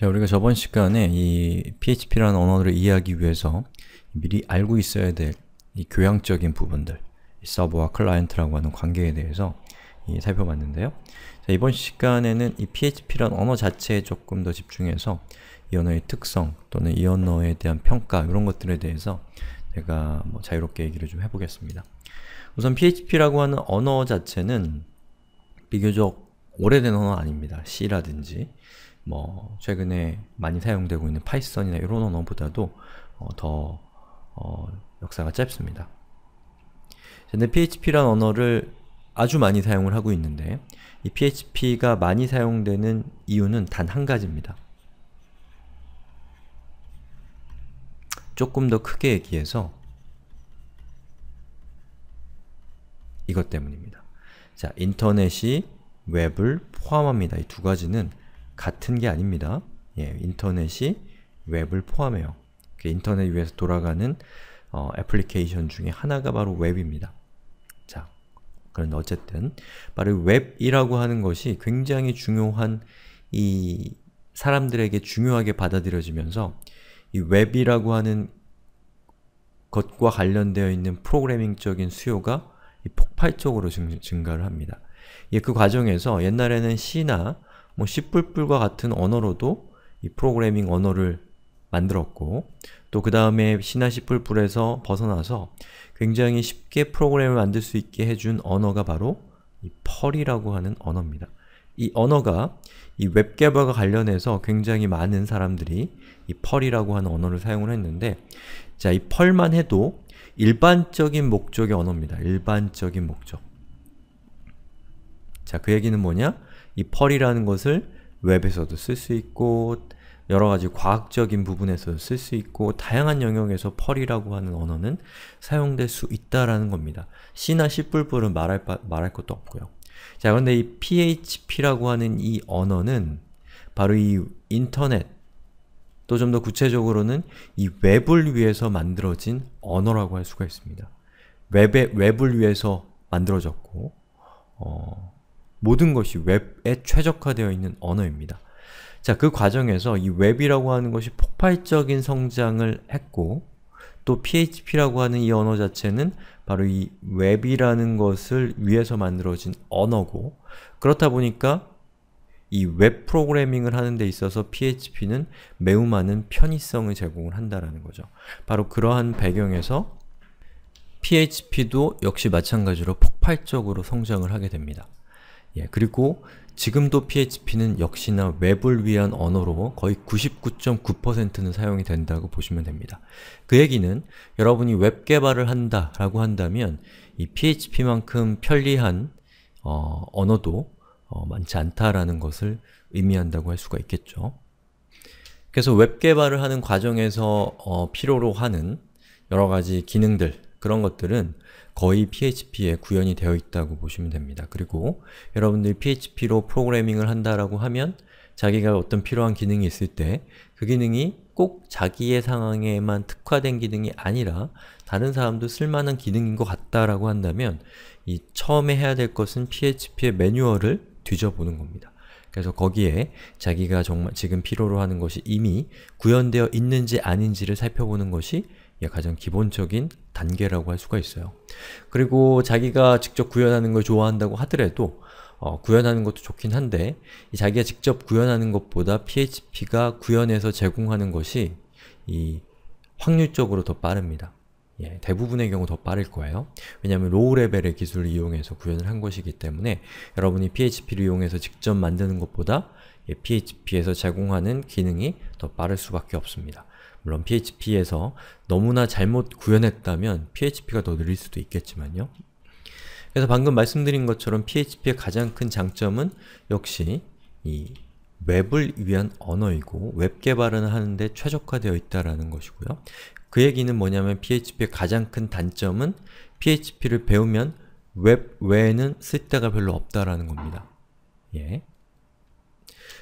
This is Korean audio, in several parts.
자, 우리가 저번 시간에 이 PHP라는 언어를 이해하기 위해서 미리 알고 있어야 될 이 교양적인 부분들, 이 서버와 클라이언트라고 하는 관계에 대해서 살펴봤는데요. 자, 이번 시간에는 이 PHP란 언어 자체에 조금 더 집중해서 이 언어의 특성 또는 이 언어에 대한 평가 이런 것들에 대해서 제가 뭐 자유롭게 얘기를 좀 해보겠습니다. 우선 PHP라고 하는 언어 자체는 비교적 오래된 언어 아닙니다. C라든지 뭐 최근에 많이 사용되고 있는 파이썬이나 이런 언어보다도 어, 더 어, 역사가 짧습니다. 근데 PHP란 언어를 아주 많이 사용을 하고 있는데 이 PHP가 많이 사용되는 이유는 단 한 가지입니다. 조금 더 크게 얘기해서 이것 때문입니다. 자, 인터넷이 웹을 포함합니다. 이 두 가지는 같은 게 아닙니다. 예, 인터넷이 웹을 포함해요. 그 인터넷 위에서 돌아가는 어, 애플리케이션 중에 하나가 바로 웹입니다. 자, 그런데 어쨌든 바로 웹이라고 하는 것이 굉장히 중요한 이 사람들에게 중요하게 받아들여지면서 이 웹이라고 하는 것과 관련되어 있는 프로그래밍적인 수요가 폭발적으로 증, 가를 합니다. 예, 그 과정에서 옛날에는 C나 뭐 C뿔뿔과 같은 언어로도 이 프로그래밍 언어를 만들었고 또 그 다음에 시나 C뿔뿔에서 벗어나서 굉장히 쉽게 프로그램을 만들 수 있게 해준 언어가 바로 이 펄이라고 하는 언어입니다. 이 언어가 이 웹개발과 관련해서 굉장히 많은 사람들이 이 펄이라고 하는 언어를 사용을 했는데 자, 이 펄만 해도 일반적인 목적의 언어입니다. 일반적인 목적. 자, 그 얘기는 뭐냐? 이 펄이라는 것을 웹에서도 쓸 수 있고 여러가지 과학적인 부분에서 도쓸 수 있고 다양한 영역에서 펄이라고 하는 언어는 사용될 수 있다라는 겁니다. C나 C++은 말할, 바, 말할 것도 없고요. 자, 그런데 이 PHP라고 하는 이 언어는 바로 이 인터넷, 또 좀 더 구체적으로는 이 웹을 위해서 만들어진 언어라고 할 수가 있습니다. 웹의, 웹을 위해서 만들어졌고 어, 모든 것이 웹에 최적화되어 있는 언어입니다. 자, 그 과정에서 이 웹이라고 하는 것이 폭발적인 성장을 했고 또 PHP라고 하는 이 언어 자체는 바로 이 웹이라는 것을 위해서 만들어진 언어고 그렇다 보니까 이 웹 프로그래밍을 하는 데 있어서 PHP는 매우 많은 편의성을 제공을 한다라는 거죠. 바로 그러한 배경에서 PHP도 역시 마찬가지로 폭발적으로 성장을 하게 됩니다. 예, 그리고 지금도 PHP는 역시나 웹을 위한 언어로 거의 99.9%는 사용이 된다고 보시면 됩니다. 그 얘기는 여러분이 웹 개발을 한다 라고 한다면 이 PHP만큼 편리한 어, 언어도 어, 많지 않다라는 것을 의미한다고 할 수가 있겠죠. 그래서 웹 개발을 하는 과정에서 어, 필요로 하는 여러가지 기능들 그런 것들은 거의 PHP에 구현이 되어 있다고 보시면 됩니다. 그리고 여러분들이 PHP로 프로그래밍을 한다라고 하면 자기가 어떤 필요한 기능이 있을 때 그 기능이 꼭 자기의 상황에만 특화된 기능이 아니라 다른 사람도 쓸만한 기능인 것 같다라고 한다면 이 처음에 해야 될 것은 PHP의 매뉴얼을 뒤져보는 겁니다. 그래서 거기에 자기가 정말 지금 필요로 하는 것이 이미 구현되어 있는지 아닌지를 살펴보는 것이 예, 가장 기본적인 단계라고 할 수가 있어요. 그리고 자기가 직접 구현하는 걸 좋아한다고 하더라도 어, 구현하는 것도 좋긴 한데 자기가 직접 구현하는 것보다 PHP가 구현해서 제공하는 것이 이 확률적으로 더 빠릅니다. 예, 대부분의 경우 더 빠를 거예요. 왜냐하면 로우 레벨의 기술을 이용해서 구현을 한 것이기 때문에 여러분이 PHP를 이용해서 직접 만드는 것보다 예, PHP에서 제공하는 기능이 더 빠를 수밖에 없습니다. 물론 PHP에서 너무나 잘못 구현했다면 PHP가 더 느릴 수도 있겠지만요. 그래서 방금 말씀드린 것처럼 PHP의 가장 큰 장점은 역시 이 웹을 위한 언어이고 웹 개발은 하는데 최적화되어 있다라는 것이고요. 그 얘기는 뭐냐면 PHP의 가장 큰 단점은 PHP를 배우면 웹 외에는 쓸 데가 별로 없다라는 겁니다. 예.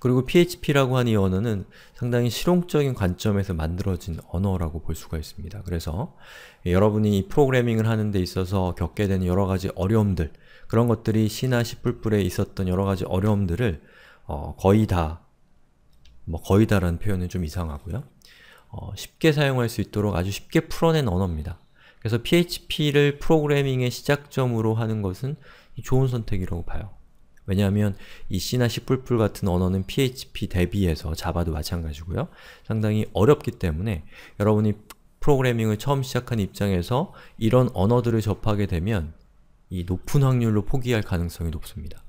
그리고 PHP라고 하는 이 언어는 상당히 실용적인 관점에서 만들어진 언어라고 볼 수가 있습니다. 그래서 예, 여러분이 프로그래밍을 하는 데 있어서 겪게 되는 여러 가지 어려움들 그런 것들이 C나 C++에 있었던 여러 가지 어려움들을 어, 거의 다, 뭐 거의 다라는 표현은 좀 이상하고요. 어, 쉽게 사용할 수 있도록 아주 쉽게 풀어낸 언어입니다. 그래서 PHP를 프로그래밍의 시작점으로 하는 것은 좋은 선택이라고 봐요. 왜냐하면 이 C나 C++ 같은 언어는 PHP 대비해서 자바도 마찬가지고요. 상당히 어렵기 때문에 여러분이 프로그래밍을 처음 시작한 입장에서 이런 언어들을 접하게 되면 이 높은 확률로 포기할 가능성이 높습니다.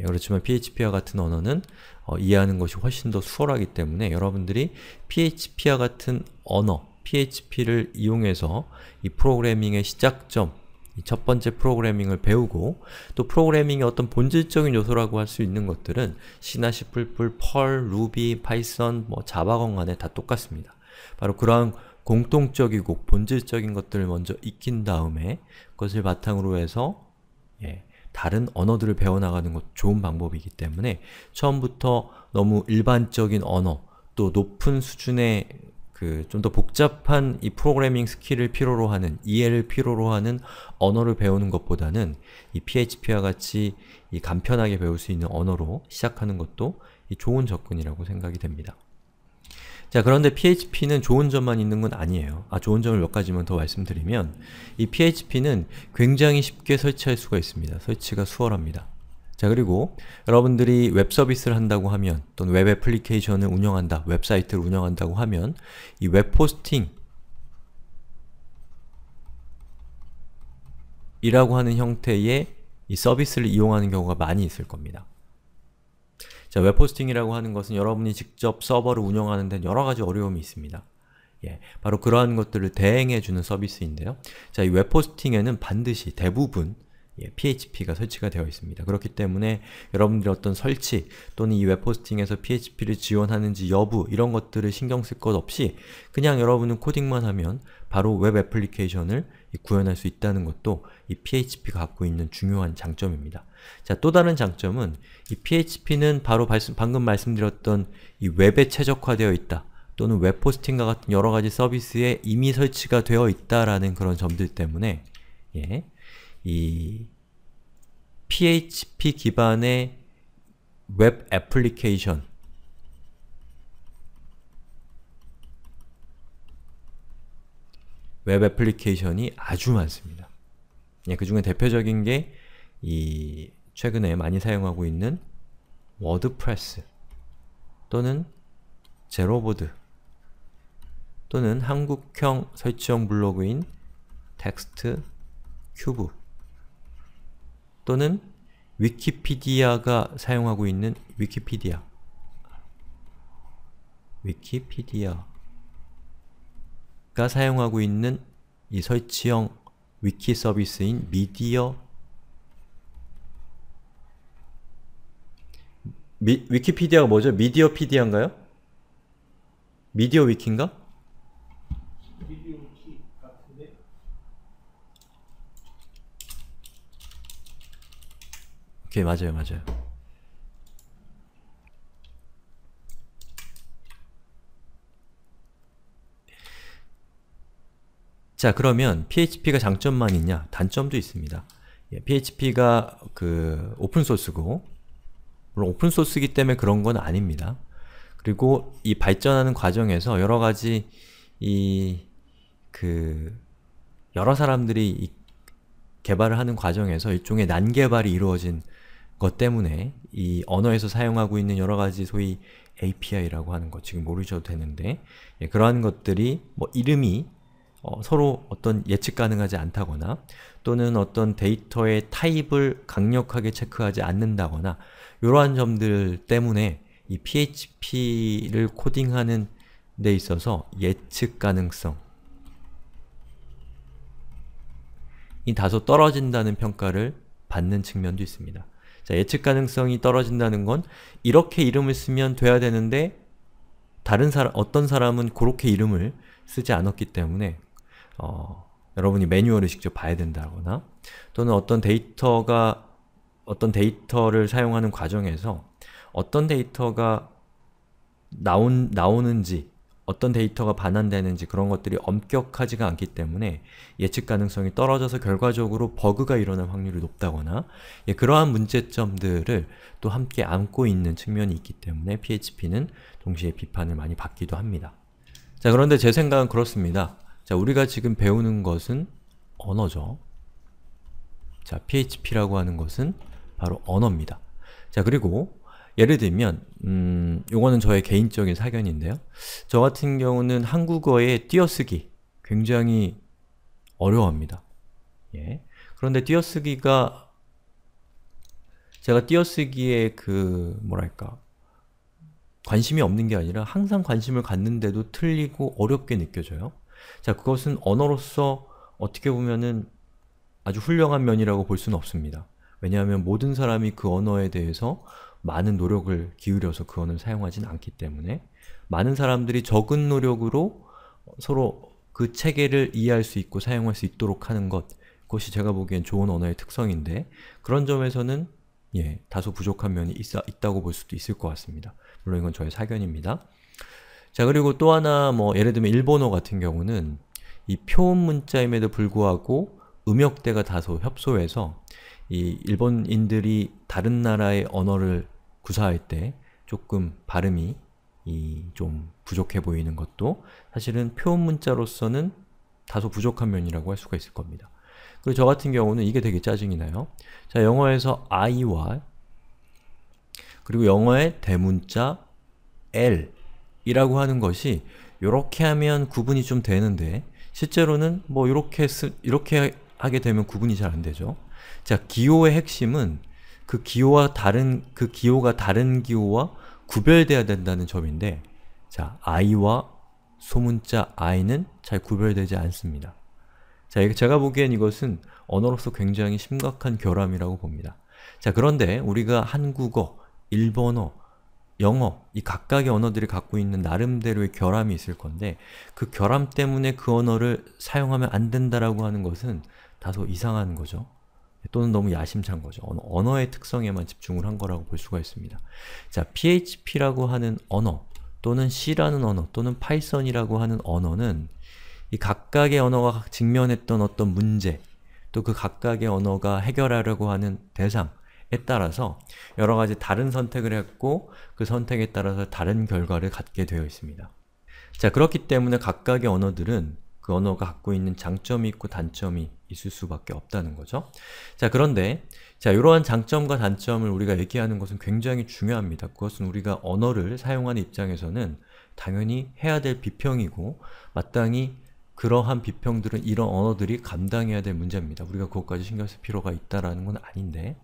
예, 그렇지만 PHP와 같은 언어는 어, 이해하는 것이 훨씬 더 수월하기 때문에 여러분들이 PHP와 같은 언어, PHP를 이용해서 이 프로그래밍의 시작점, 첫 번째 프로그래밍을 배우고 또 프로그래밍의 어떤 본질적인 요소라고 할 수 있는 것들은 C나 C++, 펄, 루비, 파이썬, 뭐 자바건 간에 다 똑같습니다. 바로 그러한 공통적이고 본질적인 것들을 먼저 익힌 다음에 그것을 바탕으로 해서 예, 다른 언어들을 배워나가는 것 좋은 방법이기 때문에 처음부터 너무 일반적인 언어, 또 높은 수준의 그좀더 복잡한 이 프로그래밍 스킬을 필요로 하는, 이해를 필요로 하는 언어를 배우는 것보다는 이 PHP와 같이 이 간편하게 배울 수 있는 언어로 시작하는 것도 좋은 접근이라고 생각이 됩니다. 자, 그런데 PHP는 좋은 점만 있는 건 아니에요. 아, 좋은 점을 몇 가지만 더 말씀드리면 이 PHP는 굉장히 쉽게 설치할 수가 있습니다. 설치가 수월합니다. 자 그리고 여러분들이 웹 서비스를 한다고 하면 또는 웹 애플리케이션을 운영한다, 웹사이트를 운영한다고 하면 이 웹포스팅 이라고 하는 형태의 이 서비스를 이용하는 경우가 많이 있을 겁니다. 자, 웹포스팅이라고 하는 것은 여러분이 직접 서버를 운영하는 데는 여러가지 어려움이 있습니다. 예, 바로 그러한 것들을 대행해주는 서비스인데요. 자, 이 웹포스팅에는 반드시 대부분 예, PHP가 설치가 되어 있습니다. 그렇기 때문에 여러분들이 어떤 설치 또는 이 웹호스팅에서 PHP를 지원하는지 여부 이런 것들을 신경 쓸 것 없이 그냥 여러분은 코딩만 하면 바로 웹 애플리케이션을 구현할 수 있다는 것도 이 PHP가 갖고 있는 중요한 장점입니다. 자, 또 다른 장점은 이 PHP는 바로 말씀, 방금 말씀드렸던 이 웹에 최적화되어 있다. 또는 웹호스팅과 같은 여러가지 서비스에 이미 설치가 되어 있다라는 그런 점들 때문에 예, 이 PHP 기반의 웹 애플리케이션 웹 애플리케이션이 아주 많습니다. 예, 그 중에 대표적인 게 이 최근에 많이 사용하고 있는 워드프레스 또는 제로보드 또는 한국형 설치형 블로그인 텍스트 큐브 또는 위키피디아가 사용하고 있는 위키피디아 위키피디아가 사용하고 있는 이 설치형 위키 서비스인 미디어 미, 위키피디아가 뭐죠? 미디어피디아인가요? 미디어 위키인가? 오케이 맞아요 맞아요 자 그러면 PHP가 장점만 있냐? 단점도 있습니다. 예, PHP가 그 오픈소스고 물론 오픈소스이기 때문에 그런 건 아닙니다. 그리고 이 발전하는 과정에서 여러 가지 이 그 여러 사람들이 개발을 하는 과정에서 일종의 난개발이 이루어진 것 때문에 이 언어에서 사용하고 있는 여러 가지 소위 API라고 하는 것 지금 모르셔도 되는데 예, 그러한 것들이 뭐 이름이 어, 서로 어떤 예측 가능하지 않다거나 또는 어떤 데이터의 타입을 강력하게 체크하지 않는다거나 이러한 점들 때문에 이 PHP를 코딩하는 데 있어서 예측 가능성 이 다소 떨어진다는 평가를 받는 측면도 있습니다. 자, 예측 가능성이 떨어진다는 건 이렇게 이름을 쓰면 돼야 되는데 다른 사람, 어떤 사람은 그렇게 이름을 쓰지 않았기 때문에 어, 여러분이 매뉴얼을 직접 봐야 된다거나 또는 어떤 데이터가 어떤 데이터를 사용하는 과정에서 어떤 데이터가 나온, 나오는지 어떤 데이터가 반환되는지 그런 것들이 엄격하지가 않기 때문에 예측 가능성이 떨어져서 결과적으로 버그가 일어날 확률이 높다거나 예, 그러한 문제점들을 또 함께 안고 있는 측면이 있기 때문에 PHP는 동시에 비판을 많이 받기도 합니다. 자 그런데 제 생각은 그렇습니다. 자 우리가 지금 배우는 것은 언어죠. 자 PHP라고 하는 것은 바로 언어입니다. 자 그리고 예를 들면 음, 요거는 저의 개인적인 사견인데요. 저 같은 경우는 한국어의 띄어쓰기 굉장히 어려워합니다. 예. 그런데 띄어쓰기가 제가 띄어쓰기에 그 뭐랄까 관심이 없는 게 아니라 항상 관심을 갖는데도 틀리고 어렵게 느껴져요. 자, 그것은 언어로서 어떻게 보면은 아주 훌륭한 면이라고 볼 수는 없습니다. 왜냐하면 모든 사람이 그 언어에 대해서 많은 노력을 기울여서 그 언어를 사용하진 않기 때문에 많은 사람들이 적은 노력으로 서로 그 체계를 이해할 수 있고 사용할 수 있도록 하는 것 그것이 제가 보기엔 좋은 언어의 특성인데 그런 점에서는 예, 다소 부족한 면이 있어, 있다고 볼 수도 있을 것 같습니다. 물론 이건 저의 사견입니다. 자, 그리고 또 하나 뭐 예를 들면 일본어 같은 경우는 이 표음 문자임에도 불구하고 음역대가 다소 협소해서 이 일본인들이 다른 나라의 언어를 구사할 때 조금 발음이 이좀 부족해 보이는 것도 사실은 표음 문자로서는 다소 부족한 면이라고 할 수가 있을 겁니다. 그리고 저 같은 경우는 이게 되게 짜증이 나요. 자, 영어에서 i와 그리고 영어의 대문자 L 이라고 하는 것이 이렇게 하면 구분이 좀 되는데 실제로는 뭐 이렇게 쓰, 이렇게 하게 되면 구분이 잘 안 되죠. 자, 기호의 핵심은 그 기호와 다른 그 기호가 다른 기호와 구별되어야 된다는 점인데 자, i와 소문자 i는 잘 구별되지 않습니다. 자, 제가 보기엔 이것은 언어로서 굉장히 심각한 결함이라고 봅니다. 자, 그런데 우리가 한국어, 일본어, 영어, 이 각각의 언어들이 갖고 있는 나름대로의 결함이 있을 건데 그 결함 때문에 그 언어를 사용하면 안 된다라고 하는 것은 다소 이상한 거죠. 또는 너무 야심찬 거죠. 언어, 의 특성에만 집중을 한 거라고 볼 수가 있습니다. 자, PHP라고 하는 언어, 또는 C라는 언어, 또는 파이썬이라고 하는 언어는 이 각각의 언어가 직면했던 어떤 문제, 또 그 각각의 언어가 해결하려고 하는 대상에 따라서 여러 가지 다른 선택을 했고 그 선택에 따라서 다른 결과를 갖게 되어 있습니다. 자, 그렇기 때문에 각각의 언어들은 그 언어가 갖고 있는 장점이 있고 단점이 있을 수밖에 없다는 거죠. 자, 그런데 자, 이러한 장점과 단점을 우리가 얘기하는 것은 굉장히 중요합니다. 그것은 우리가 언어를 사용하는 입장에서는 당연히 해야 될 비평이고 마땅히 그러한 비평들은 이런 언어들이 감당해야 될 문제입니다. 우리가 그것까지 신경 쓸 필요가 있다라는 건 아닌데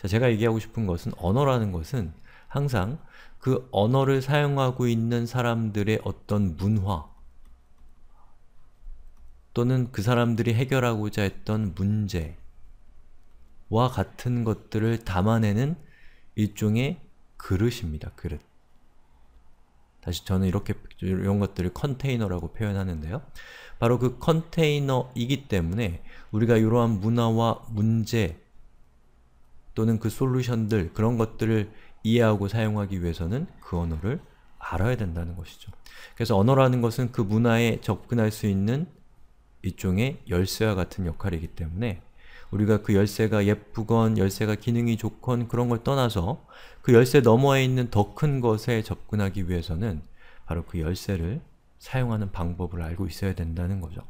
자, 제가 얘기하고 싶은 것은 언어라는 것은 항상 그 언어를 사용하고 있는 사람들의 어떤 문화, 또는 그 사람들이 해결하고자 했던 문제와 같은 것들을 담아내는 일종의 그릇입니다. 그릇. 다시 저는 이렇게 이런 것들을 컨테이너라고 표현하는데요. 바로 그 컨테이너이기 때문에 우리가 이러한 문화와 문제 또는 그 솔루션들 그런 것들을 이해하고 사용하기 위해서는 그 언어를 알아야 된다는 것이죠. 그래서 언어라는 것은 그 문화에 접근할 수 있는 일종의 열쇠와 같은 역할이기 때문에 우리가 그 열쇠가 예쁘건 열쇠가 기능이 좋건 그런 걸 떠나서 그 열쇠 너머에 있는 더 큰 것에 접근하기 위해서는 바로 그 열쇠를 사용하는 방법을 알고 있어야 된다는 거죠.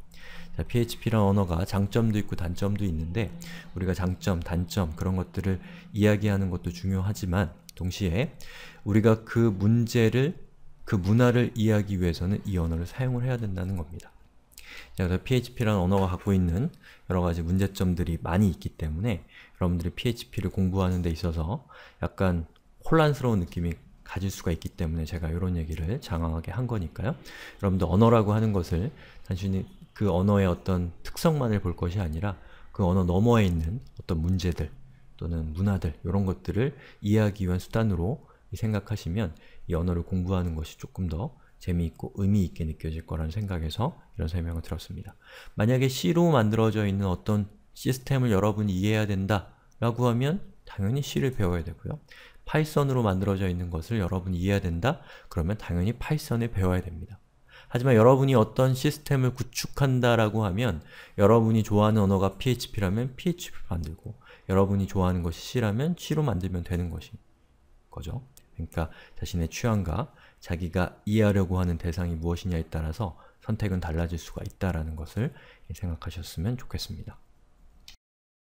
자, p h p 란 언어가 장점도 있고 단점도 있는데 우리가 장점, 단점 그런 것들을 이야기하는 것도 중요하지만 동시에 우리가 그 문제를, 그 문화를 이해하기 위해서는 이 언어를 사용을 해야 된다는 겁니다. 그래서 PHP라는 언어가 갖고 있는 여러 가지 문제점들이 많이 있기 때문에 여러분들이 PHP를 공부하는 데 있어서 약간 혼란스러운 느낌이 가질 수가 있기 때문에 제가 이런 얘기를 장황하게 한 거니까요. 여러분들 언어라고 하는 것을 단순히 그 언어의 어떤 특성만을 볼 것이 아니라 그 언어 너머에 있는 어떤 문제들 또는 문화들 이런 것들을 이해하기 위한 수단으로 생각하시면 이 언어를 공부하는 것이 조금 더 재미있고 의미있게 느껴질 거라는 생각에서 이런 설명을 들었습니다. 만약에 C로 만들어져 있는 어떤 시스템을 여러분이 이해해야 된다 라고 하면 당연히 C를 배워야 되고요. 파이썬으로 만들어져 있는 것을 여러분이 이해해야 된다? 그러면 당연히 파이썬을 배워야 됩니다. 하지만 여러분이 어떤 시스템을 구축한다라고 하면 여러분이 좋아하는 언어가 PHP라면 PHP로 만들고 여러분이 좋아하는 것이 C라면 C로 만들면 되는 것이 거죠. 그러니까 자신의 취향과 자기가 이해하려고 하는 대상이 무엇이냐에 따라서 선택은 달라질 수가 있다는 것을 생각하셨으면 좋겠습니다.